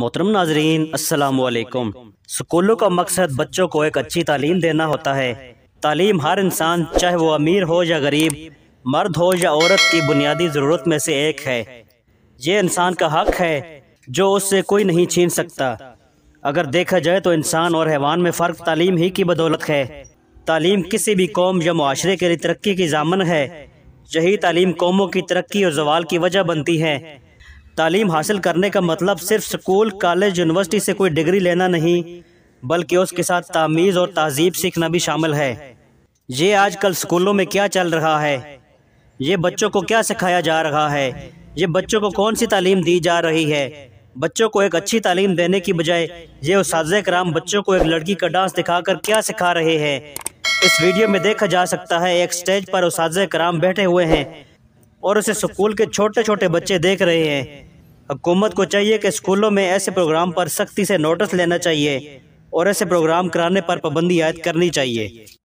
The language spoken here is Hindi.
मोहतरम नाजरीन असलकुम स्कूलों का मकसद बच्चों को एक अच्छी तालीम देना होता है तालीम हर इंसान चाहे वो अमीर हो या गरीब मर्द हो या औरत की बुनियादी ज़रूरत में से एक है ये इंसान का हक है जो उससे कोई नहीं छीन सकता अगर देखा जाए तो इंसान और हैवान में फ़र्क तालीम ही की बदौलत है तालीम किसी भी कौम या माशरे के लिए तरक्की की जामन है यही तालीम कौमों की तरक्की और जवाल की वजह बनती है तालीम हासिल करने का मतलब सिर्फ स्कूल कॉलेज यूनिवर्सिटी से कोई डिग्री लेना नहीं बल्कि उसके साथ तमीज़ और तहजीब सीखना भी शामिल है ये आजकल स्कूलों में क्या चल रहा है ये बच्चों को क्या सिखाया जा रहा है ये बच्चों को कौन सी तालीम दी जा रही है बच्चों को एक अच्छी तालीम देने की बजाय ये उस कराम बच्चों को एक लड़की का डांस दिखाकर क्या सिखा रहे हैं इस वीडियो में देखा जा सकता है एक स्टेज पर उस कराम बैठे हुए हैं और उसे स्कूल के छोटे छोटे बच्चे देख रहे हैं हुकूमत को चाहिए कि स्कूलों में ऐसे प्रोग्राम पर सख्ती से नोटिस लेना चाहिए और ऐसे प्रोग्राम कराने पर पाबंदी आयद करनी चाहिए